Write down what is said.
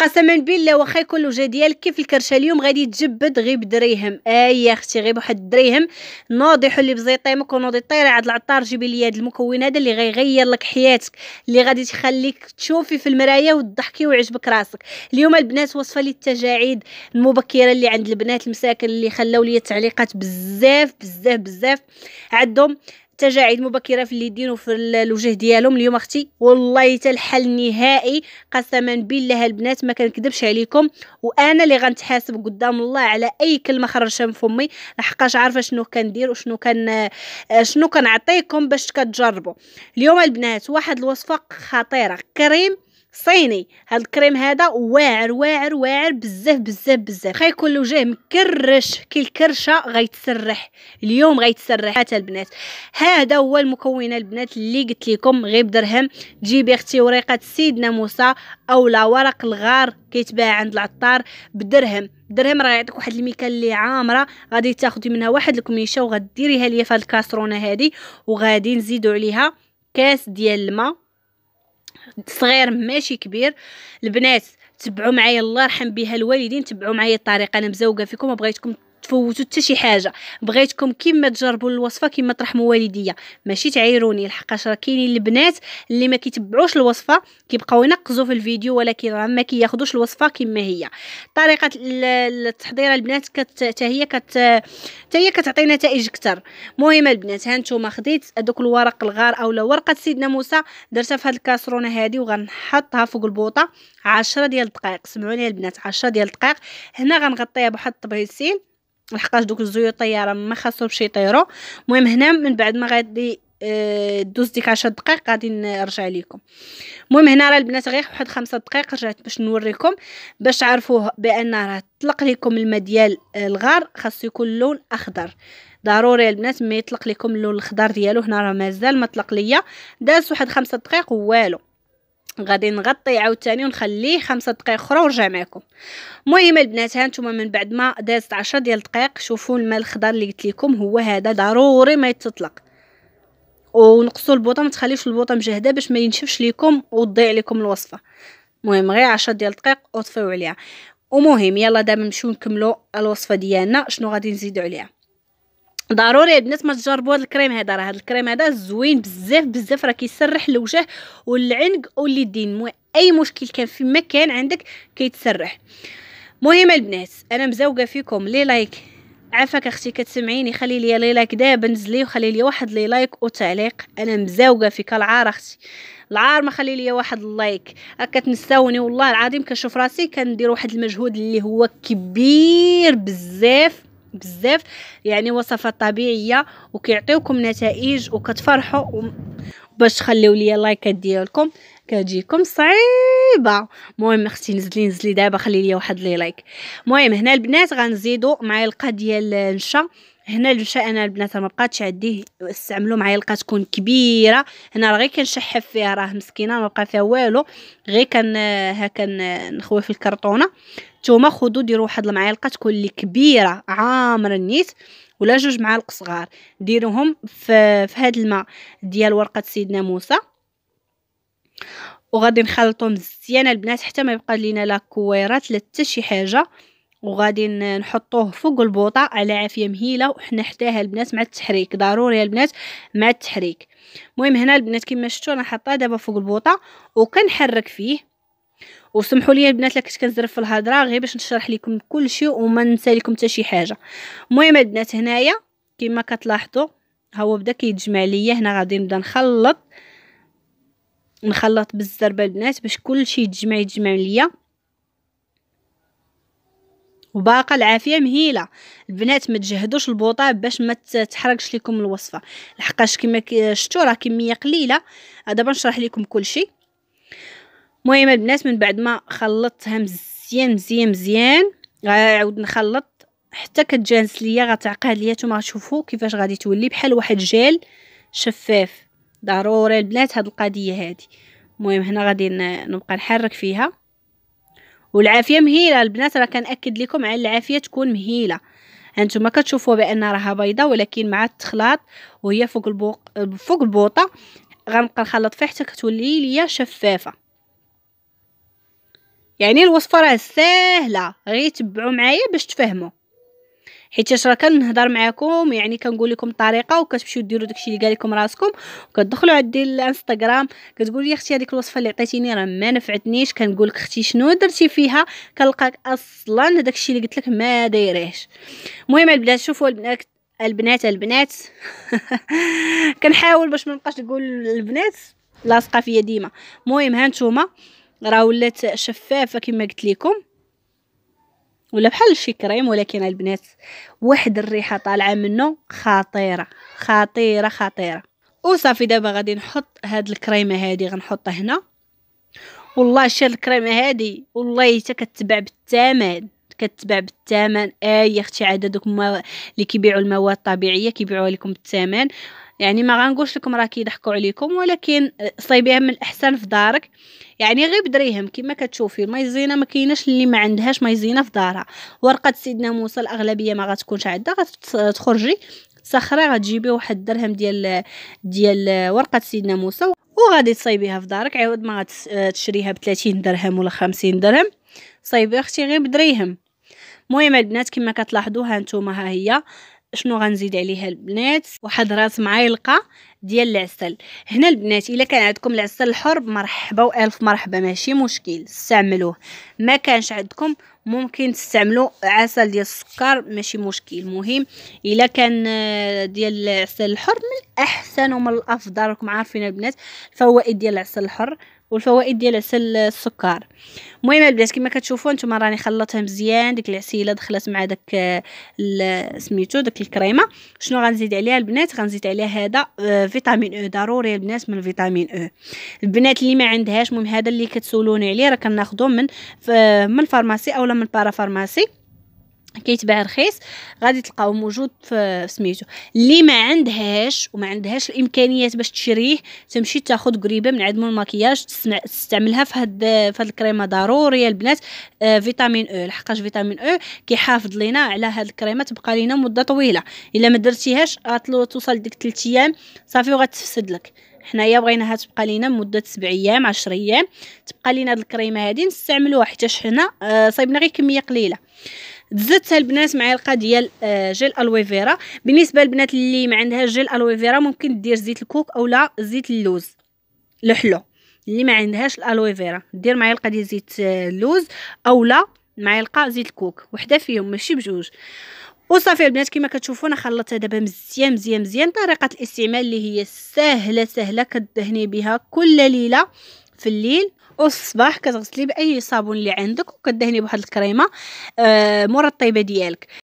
قسما بالله واخا يكون الوجه ديالك كيف الكرشه اليوم غادي تجبد غير بدريهم اي يا اختي غير بواحد الدريهم نوضي حلي بزيطيمك ونوضي طيري عاد العطار جيبي لي هذا المكون هذا اللي غيغير لك حياتك اللي غادي تخليك تشوفي في المرايه وتضحكي ويعجبك راسك اليوم البنات وصفه للتجاعيد المبكره اللي عند البنات المساكن اللي خلاو لي تعليقات بزاف بزاف بزاف عندهم التجاعيد مبكره في اليدين وفي الوجه ديالهم اليوم اختي والله حتى الحل نهائي قسما بالله البنات ما كنكذبش عليكم وانا اللي غنتحاسب قدام الله على اي كلمه خرجتها من فمي لحقاش عارفه شنو كندير وشنو كان شنو كنعطيكم باش كتجربوا اليوم البنات واحد الوصفه خطيره كريم صيني هاد الكريم هذا واعر واعر واعر بزاف بزاف بزاف خا يكون الوجه مكرش كي الكرشه غيتسرح اليوم غيتسرح حتى البنات هذا هو المكون البنات اللي قلت لكم غير بدرهم تجيبي اختي وريقه سيدنا موسى اولا ورق الغار كيتباع عند العطار بدرهم درهم راه يعطيك واحد الميكا اللي عامره غادي تاخدي منها واحد الكميشه وغديريها ليا في هاد الكاسرونه هادي وغادي نزيدو عليها كاس ديال الماء صغير ماشي كبير البنات تبعوا معايا الله يرحم بها الوالدين تبعوا معايا الطريقه انا مزوقه فيكم بغيتكم تفوتوا حتى شي حاجه بغيتكم كيما تجربوا الوصفه كيما ترحموا والديا ماشي تعايروني لحقاش راه كاينين البنات اللي ما كيتبعوش الوصفه كيبقاو ينقزوا في الفيديو ولكن راه ما كياخذوش الوصفه كما هي طريقه التحضير البنات كت حتى هي كت حتى هي كتعطي نتائج اكثر مهم البنات ها نتوما خديت هذوك الورق الغار اولا ورقه سيدنا موسى درتها في هذه الكاسرونه هذه وغنحطها فوق البوطه 10 ديال الدقائق سمعوني البنات 10 ديال الدقائق هنا غنغطيها بواحد الطبيسيل لحقاش دوك الزيوطيه الطياره ما خاصهمش يطيروا المهم هنا من بعد ما غادي آه، دوز ديك 10 دقائق غادي نرجع لكم المهم هنا راه البنات غير واحد خمسة دقائق رجعت باش نوريكم باش تعرفوه بان راه طلق لكم الماء ديال آه، الغار خاصو يكون لون اخضر ضروري البنات ما يطلق لكم اللون الاخضر ديالو هنا راه مازال ما طلق ليا داز واحد خمسة دقائق والو غادي نغطي عاوتاني ونخليه خمسة دقائق اخرى ونرجع معكم المهم البنات ها نتوما من بعد ما دازت عشرة ديال الدقائق شوفوا الماء الخضر اللي قلت لكم هو هذا ضروري ما يتطلق ونقصوا البوطه ما تخليوش البوطه مجهده باش ما ينشفش لكم وتضيع لكم الوصفه المهم غير عشرة ديال الدقائق وطفيو عليها ومهم يلا دابا نمشيو نكملو الوصفه ديالنا شنو غادي نزيدو عليها ضروري البنات ما تجربوا هذا الكريم هذا راه هذا الكريم هذا زوين بزاف بزاف راه كيسرح الوجه والعنق واليدين مو اي مشكل كان في مكان عندك كيتسرح مهم البنات انا مزوقه فيكم لي لايك عافاك اختي كتسمعيني خلي لي لي لايك دابا نزلي وخلي لي واحد لي لايك وتعليق انا مزوقه فيك العار اختي العار ما خلي لي واحد اللايك كتنساوني والله العظيم كنشوف راسي كندير واحد المجهود اللي هو كبير بزاف بزاف يعني وصفات طبيعيه وكيعطيوكم نتائج وكتفرحوا باش تخليو ليا لايكات ديالكم كتجيكم صعيبه المهم اختي نزلي نزلي دابا خلي ليا واحد لي لايك المهم هنا البنات غنزيدو معلقه ديال النشا هنا النشا انا البنات ما بقاتش عندي استعملوا معلقه تكون كبيره هنا راه غير كنشحف فيها راه مسكينه ما بقى فيها والو غير كن ها كنخوي في الكرطونه نتوما خذوا ديروا واحد المعلقه تكون اللي كبيره عامره النيت ولا جوج معالق صغار ديروهم في, في هذا الماء ديال ورقه سيدنا موسى وغادي نخلطو مزيان البنات حتى ما يبقى لينا لا كويرات لا حتى شي حاجه وغادي نحطوه فوق البوطه على عافيه مهيله وحنا حداها البنات مع التحريك ضروري البنات مع التحريك المهم هنا البنات كما شفتوا انا حاطاه دابا فوق البوطه وكنحرك فيه وسمحوا لي البنات الا كنت كنزرف في الهضره غير باش نشرح لكم كلشي وما ننسى لكم حتى شي حاجه المهم البنات هنايا كما كتلاحظوا ها هو بدا كيتجمع ليا هنا غادي نبدا نخلط نخلط بالزربه البنات باش كلشي يتجمع يتجمع ليا وباقا العافيه مهيله البنات ما تجهدوش البوطه باش ما تحرقش لكم الوصفه لحقاش كما شفتوا راه كميه قليله دابا نشرح لكم كلشي المهم البنات من بعد ما خلطتها مزيان مزيان مزيان غنعاود نخلط حتى كتجانس ليا غتعقد ليا نتوما غتشوفوا كيفاش غادي تولي بحال واحد جيل شفاف ضروري البنات هاد القضيه هادي المهم هنا غادي نبقى نحرك فيها والعافيه مهيله البنات راه كنأكد لكم على العافيه تكون مهيله هانتوما كتشوفوا بان راها بيضه ولكن مع التخلاط وهي فوق البوق فوق البوطه غنبقى نخلط فيها حتى كتولي ليا شفافه يعني الوصفه راه سهله غير تبعوا معايا باش تفهموا حيت راه كنهضر معاكم يعني كنقول لكم الطريقه وكتمشيو ديروا داكشي اللي قال لكم راسكم وكتدخلوا عندي الانستغرام كتقول لي اختي هذيك الوصفه اللي عطيتيني راه ما نفعتنيش كنقول لك اختي شنو درتي فيها كنلقاك اصلا داكشي اللي قلت لك ما دايريهش المهم البنات شوفوا البنات البنات البنات كنحاول باش ما نبقاش نقول البنات لاصقه فيا ديما المهم ها نتوما راه ولات شفافه كما قلت لكم ولا بحال شي كريم ولكن البنات واحد الريحه طالعه منه خطيره خطيره خطيره وصافي دابا غادي نحط هاد الكريمه هادي غنحطها هنا والله شال الكريمه هادي والله حتى كتباع بالثمن كتباع بالثمن اي آه، اختي عاد دوك اللي كيبيعوا المواد الطبيعيه كيبيعوها لكم بالثمن يعني ما غنقولش لكم راه كيضحكوا عليكم ولكن آه، صايبيها من الاحسن في دارك يعني غير بدريهم كما كتشوفي المايزينه ما كايناش اللي ما عندهاش مايزينه في دارها ورقه سيدنا موسى الاغلبيه ما غتكونش عندها غتخرجي تسخري غتجيبي واحد الدرهم ديال ديال ورقه سيدنا موسى وغادي تصايبيها في دارك عاود ما غتشريها آه، ب 30 درهم ولا 50 درهم صايبي اختي غير بدريهم المهم البنات كما كتلاحظوا ها نتوما ها هي شنو غنزيد عليها البنات واحد راس معلقه ديال العسل هنا البنات الا كان عندكم العسل الحر مرحبا والف مرحبا ماشي مشكل استعملوه ما كانش عندكم ممكن تستعملوا عسل ديال السكر ماشي مشكل مهم الا كان آه، ديال العسل الحر من الاحسن ومن الافضل راكم عارفين البنات الفوائد ديال العسل الحر والفوائد ديال عسل السكر المهم البنات كما كتشوفوا نتوما راني خلطها مزيان ديك العسيله دخلت مع داك سميتو داك الكريمه شنو غنزيد عليها البنات غنزيد عليها هذا آه، فيتامين او e، ضروري البنات من الفيتامين او e. البنات اللي ما عندهاش المهم هذا اللي كتسولوني عليه راه كناخذوه من من الفارماسي اولا من البارافارماسي كيتباع رخيص غادي تلقاو موجود في سميتو اللي ما عندهاش وما عندهاش الامكانيات باش تشريه تمشي تاخذ قريبه من عند مول الماكياج تستعملها في هاد في هاد الكريمه ضروريه البنات آه فيتامين او e، لحقاش فيتامين او e كيحافظ لينا على هاد الكريمه تبقى لينا مده طويله الا ما درتيهاش توصل ديك 3 ايام صافي وغتفسد لك حنايا بغيناها تبقى لينا مده 7 ايام 10 ايام تبقى لينا هاد الكريمه هادي نستعملوها حيت حنا آه صايبنا غير كميه قليله دزت البنات معايا ديال آه، جيل الويفيرا بالنسبه للبنات اللي ما عندها جيل الويفيرا ممكن دير زيت الكوك اولا زيت اللوز الحلو اللي ما عندهاش الالويفيرا دير معلقه ديال زيت آه، اللوز اولا القا زيت الكوك وحده فيهم ماشي بجوج وصافي البنات كما كتشوفوا انا خلطتها دابا مزيان مزيان مزيان طريقه الاستعمال اللي هي سهله سهله كدهني بها كل ليله في الليل الصباح كتغسلي باي صابون اللي عندك وكدهني بواحد الكريمه آه مورا الطيبه ديالك